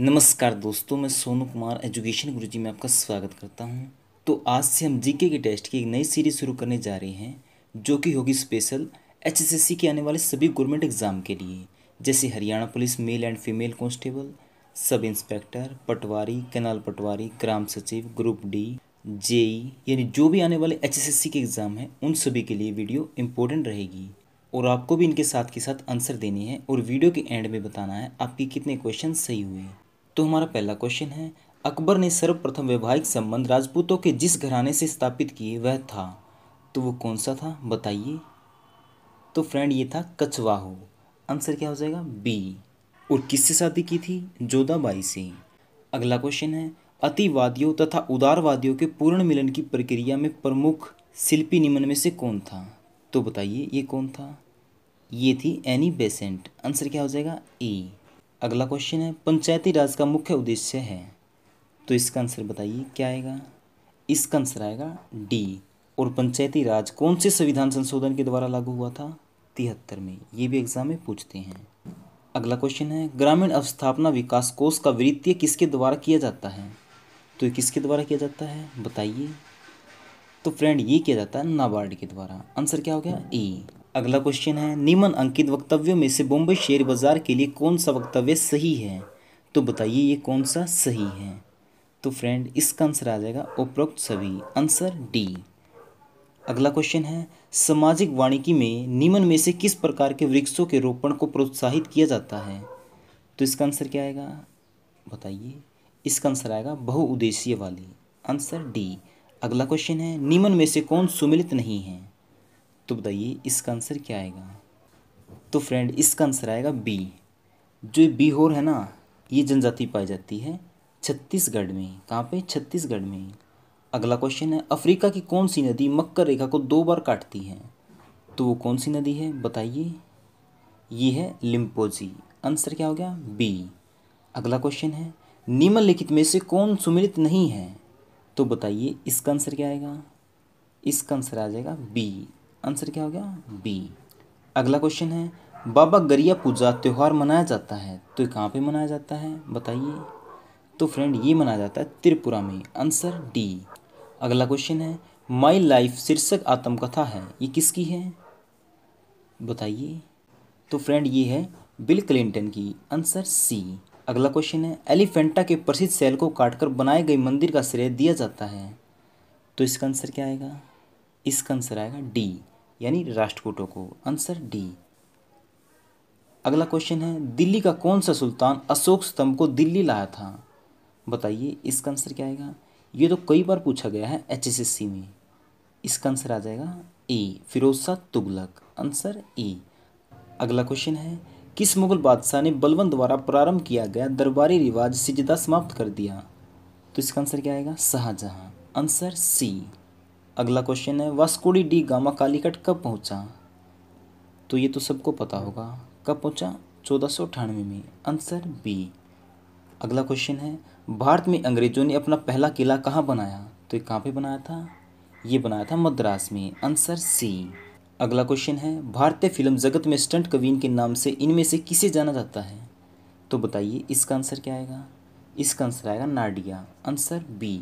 नमस्कार दोस्तों मैं सोनू कुमार एजुकेशन गुरुजी में आपका स्वागत करता हूं तो आज से हम जीके के टेस्ट की एक नई सीरीज शुरू करने जा रहे हैं जो कि होगी स्पेशल एचएसएससी के आने वाले सभी गवर्नमेंट एग्ज़ाम के लिए जैसे Haryana police male and female constable sub inspector पटवारी कैनाल पटवारी ग्राम सचिव ग्रुप डी जेई यानी जो भी आने वाले एच के एग्ज़ाम हैं उन सभी के लिए वीडियो इम्पोर्टेंट रहेगी और आपको भी इनके साथ के साथ आंसर देनी है और वीडियो के एंड में बताना है आपकी कितने क्वेश्चन सही हुए तो हमारा पहला क्वेश्चन है अकबर ने सर्वप्रथम वैवाहिक संबंध राजपूतों के जिस घराने से स्थापित किए वह था तो वो कौन सा था बताइए तो फ्रेंड ये था कछवाहो आंसर क्या हो जाएगा बी और किससे शादी की थी जोधाबाई से अगला क्वेश्चन है अतिवादियों तथा उदारवादियों के पूर्ण मिलन की प्रक्रिया में प्रमुख शिल्पी निमन में से कौन था तो बताइए ये कौन था ये थी एनी बेसेंट आंसर क्या हो जाएगा ई अगला क्वेश्चन है पंचायती राज का मुख्य उद्देश्य है तो इसका आंसर बताइए क्या आएगा इसका आंसर आएगा डी और पंचायती राज कौन से संविधान संशोधन के द्वारा लागू हुआ था तिहत्तर में ये भी एग्जाम में पूछते हैं अगला क्वेश्चन है ग्रामीण अवस्थापना विकास कोष का वित्तीय किसके द्वारा किया जाता है तो ये किसके द्वारा किया जाता है बताइए तो फ्रेंड ये किया जाता है नाबार्ड के द्वारा आंसर क्या हो गया ए अगला क्वेश्चन है निम्न अंकित वक्तव्यों में से बॉम्बे शेयर बाज़ार के लिए कौन सा वक्तव्य सही है तो बताइए ये कौन सा सही है तो फ्रेंड इसका आंसर आ जाएगा उपरोक्त सभी आंसर डी अगला क्वेश्चन है सामाजिक वाणिकी में निम्न में से किस प्रकार के वृक्षों के रोपण को प्रोत्साहित किया जाता है तो इसका आंसर क्या आएगा बताइए इसका आंसर आएगा बहुउद्देशीय वाली आंसर डी अगला क्वेश्चन है निम्न में से कौन सुमिलित नहीं है तो बताइए इसका आंसर क्या आएगा तो फ्रेंड इसका आंसर आएगा बी जो बीहोर है ना ये जनजाति पाई जाती है छत्तीसगढ़ में कहाँ पे छत्तीसगढ़ में अगला क्वेश्चन है अफ्रीका की कौन सी नदी मक्कर रेखा को दो बार काटती है तो वो कौन सी नदी है बताइए ये है लिम्पोजी आंसर क्या हो गया बी अगला क्वेश्चन है निम्नलिखित में से कौन सुमिलित नहीं है तो बताइए इसका आंसर क्या आएगा इसका आंसर आ जाएगा बी आंसर क्या हो गया बी अगला क्वेश्चन है बाबा गरिया पूजा त्यौहार मनाया जाता है तो कहाँ पे मनाया जाता है बताइए तो फ्रेंड ये मनाया जाता है त्रिपुरा में आंसर डी अगला क्वेश्चन है माई लाइफ शीर्षक आत्मकथा है ये किसकी है बताइए तो फ्रेंड ये है बिल क्लिंटन की आंसर सी अगला क्वेश्चन है एलिफेंटा के प्रसिद्ध सेल को काटकर बनाए गए मंदिर का श्रेय दिया जाता है तो इसका आंसर क्या आएगा इसका आंसर आएगा डी यानी राष्ट्रकूटों को आंसर डी अगला क्वेश्चन है दिल्ली का कौन सा सुल्तान अशोक स्तंभ को दिल्ली लाया था बताइए इसका आंसर क्या आएगा ये तो कई बार पूछा गया है एच में इसका आंसर आ जाएगा A Firoz Shah Tughlaq answer A अगला क्वेश्चन है किस मुगल बादशाह ने बलवन द्वारा प्रारंभ किया गया दरबारी रिवाज सिजदा समाप्त कर दिया तो इसका आंसर क्या आएगा शाहजहां आंसर सी अगला क्वेश्चन है वास्कोडी डी गामा कालीकट कब पहुंचा तो ये तो सबको पता होगा कब पहुंचा चौदह सौ अठानवे में आंसर बी अगला क्वेश्चन है भारत में अंग्रेजों ने अपना पहला किला कहाँ बनाया तो ये कहाँ पे बनाया था ये बनाया था मद्रास में आंसर सी अगला क्वेश्चन है भारतीय फिल्म जगत में स्टंट कवीन के नाम से इनमें से किसे जाना जाता है तो बताइए इसका आंसर क्या आएगा इसका आंसर आएगा नाडिया आंसर बी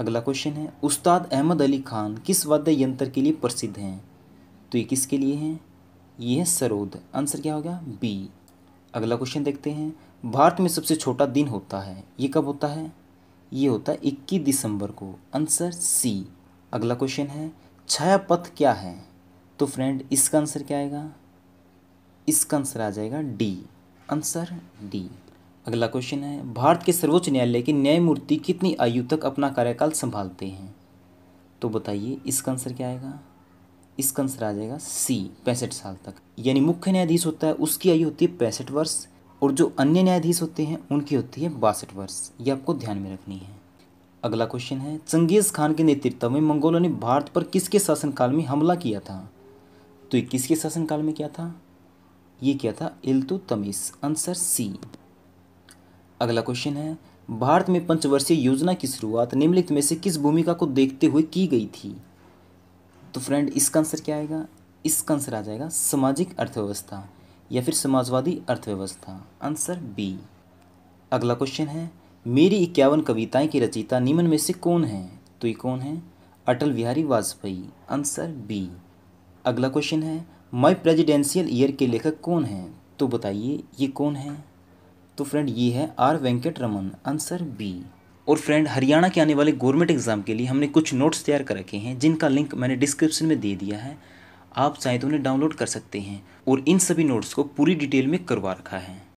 अगला क्वेश्चन है उस्ताद अहमद अली खान किस वाद्य यंत्र के लिए प्रसिद्ध हैं तो ये किसके लिए हैं ये है सरोद आंसर क्या हो गया बी अगला क्वेश्चन देखते हैं भारत में सबसे छोटा दिन होता है ये कब होता है ये होता है इक्कीस दिसंबर को आंसर सी अगला क्वेश्चन है छाया पथ क्या है तो फ्रेंड इसका आंसर क्या आएगा इसका आंसर आ जाएगा डी आंसर डी अगला क्वेश्चन है भारत के सर्वोच्च न्यायालय के न्यायमूर्ति कितनी आयु तक अपना कार्यकाल संभालते हैं तो बताइए इसका आंसर क्या आएगा इसका आंसर आ जाएगा सी पैंसठ साल तक यानी मुख्य न्यायाधीश होता है उसकी आयु होती है पैंसठ वर्ष और जो अन्य न्यायाधीश होते हैं उनकी होती है बासठ वर्ष ये आपको ध्यान में रखनी है अगला क्वेश्चन है चंगेज़ खान के नेतृत्व में मंगोलों ने भारत पर किसके शासनकाल में हमला किया था तो ये किसके शासनकाल में क्या था ये क्या था इल्तुतमिस आंसर सी अगला क्वेश्चन है भारत में पंचवर्षीय योजना की शुरुआत निम्नलिखित में से किस भूमिका को देखते हुए की गई थी तो फ्रेंड इसका आंसर क्या आएगा इसका आंसर आ जाएगा सामाजिक अर्थव्यवस्था या फिर समाजवादी अर्थव्यवस्था आंसर बी अगला क्वेश्चन है मेरी इक्यावन कविताएं की रचयिता निम्न में से कौन है तो ये कौन है अटल बिहारी वाजपेयी आंसर बी अगला क्वेश्चन है माय प्रेजिडेंशियल ईयर के लेखक कौन हैं तो बताइए ये कौन है तो फ्रेंड ये है R Venkataraman answer B और फ्रेंड हरियाणा के आने वाले गवर्नमेंट एग्ज़ाम के लिए हमने कुछ नोट्स तैयार कर रखे हैं जिनका लिंक मैंने डिस्क्रिप्शन में दे दिया है आप चाहे तो उन्हें डाउनलोड कर सकते हैं और इन सभी नोट्स को पूरी डिटेल में करवा रखा है